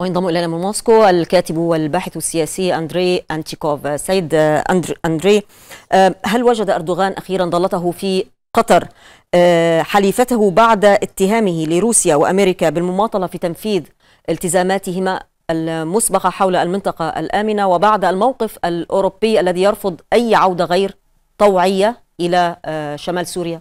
وينضم إلينا من موسكو الكاتب والباحث السياسي أندري أنتيكوف سيد أندري آه، هل وجد أردوغان أخيرا ضلته في قطر آه، حليفته بعد اتهامه لروسيا وأمريكا بالمماطلة في تنفيذ التزاماتهما المسبقة حول المنطقة الآمنة وبعد الموقف الأوروبي الذي يرفض أي عودة غير طوعية إلى آه، شمال سوريا؟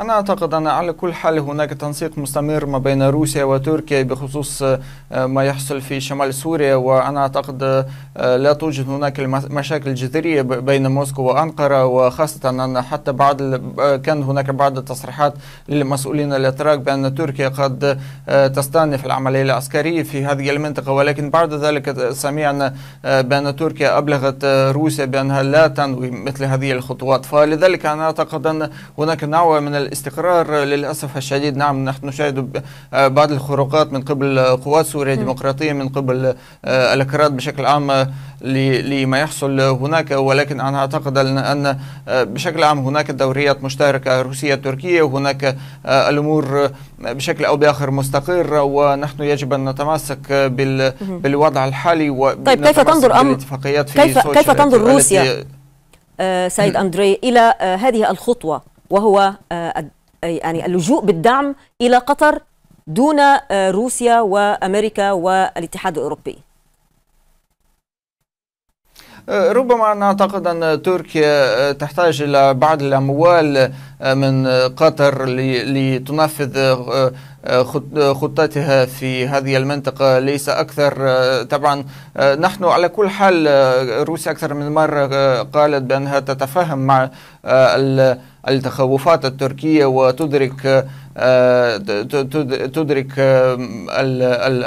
أنا أعتقد أن على كل حال هناك تنسيق مستمر ما بين روسيا وتركيا بخصوص آه، ما يحصل في شمال سوريا وأنا أعتقد آه، لا توجد هناك مشاكل جذرية بين موسكو وأنقرة وخاصة أن حتى بعد آه، كان هناك بعض التصريحات للمسؤولين الأتراك بأن تركيا قد تستأنف العملية العسكرية في هذه المنطقة ولكن بعد ذلك سمعنا بأن تركيا أبلغت روسيا بأنها لا تنوي مثل هذه الخطوات فلذلك أنا أعتقد أن هناك نوع من الاستقرار للأسف الشديد نعم نحن نشاهد آه، بعض الخروقات من قبل قوات سوريا الديمقراطية من قبل آه، الأكراد بشكل عام آه، لما يحصل هناك ولكن أنا أعتقد أن بشكل عام هناك دوريات مشتركة روسية تركية وهناك الأمور بشكل أو بآخر مستقرة ونحن يجب أن نتمسك بالوضع الحالي طيب كيف تنظر أم كيف, كيف تنظر روسيا سيد أندري إلى هذه الخطوة وهو آه، يعني اللجوء بالدعم إلى قطر دون آه، روسيا وأمريكا والاتحاد الأوروبي أه، ربما نعتقد أن تركيا أه، تحتاج إلى بعض الأموال أه، من قطر لتنفذ خطتها في هذه المنطقة ليس أكثر طبعا نحن على كل حال روسيا أكثر من مرة قالت بأنها تتفاهم مع التخوفات التركية وتدرك آه، تدرك آه،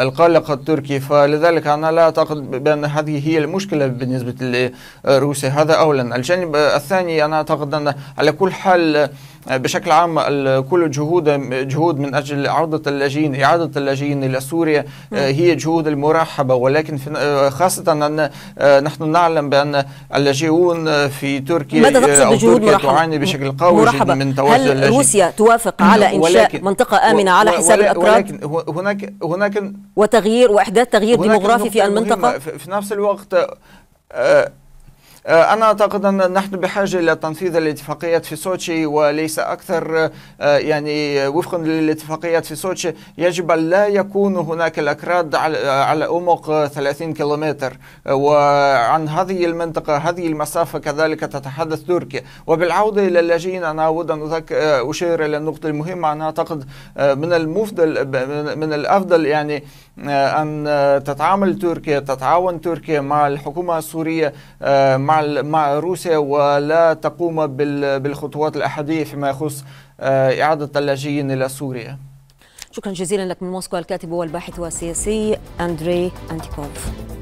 القلق التركي فلذلك أنا لا أعتقد بأن هذه هي المشكلة بالنسبة لروسيا هذا أولا الجانب الثاني أنا أعتقد أن على كل حال بشكل عام كل جهود جهود من اجل عوده اللاجئين اعاده اللاجئين الى سوريا آه، هي جهود المرحبه ولكن آه، خاصه ان آه، نحن نعلم بان اللاجئون في تركيا ماذا او تركيا تعاني بشكل قوي مرحبة. من تواجد هل اللاجئين. روسيا توافق على انشاء ولكن منطقه امنه على حساب الاكراد ولكن هناك هناك وتغيير واحداث تغيير ديموغرافي في المنطقه في نفس الوقت آه آه، أنا أعتقد أن نحن بحاجة إلى تنفيذ الاتفاقيات في سوتشي وليس أكثر آه، يعني وفقا للاتفاقيات في سوتشي يجب أن لا يكون هناك الأكراد على آه، أمق 30 كيلومتر وعن هذه المنطقة هذه المسافة كذلك تتحدث تركيا وبالعودة إلى اللاجئين أنا أود أن أشير إلى النقطة المهمة أنا أعتقد من المفضل من الأفضل يعني أن تتعامل تركيا تتعاون تركيا مع الحكومة السورية مع مع روسيا ولا تقوم بالخطوات الاحاديه فيما يخص آه، اعاده اللاجئين الى سوريا شكرا جزيلا لك من موسكو الكاتب والباحث والسياسي اندري انتيكوف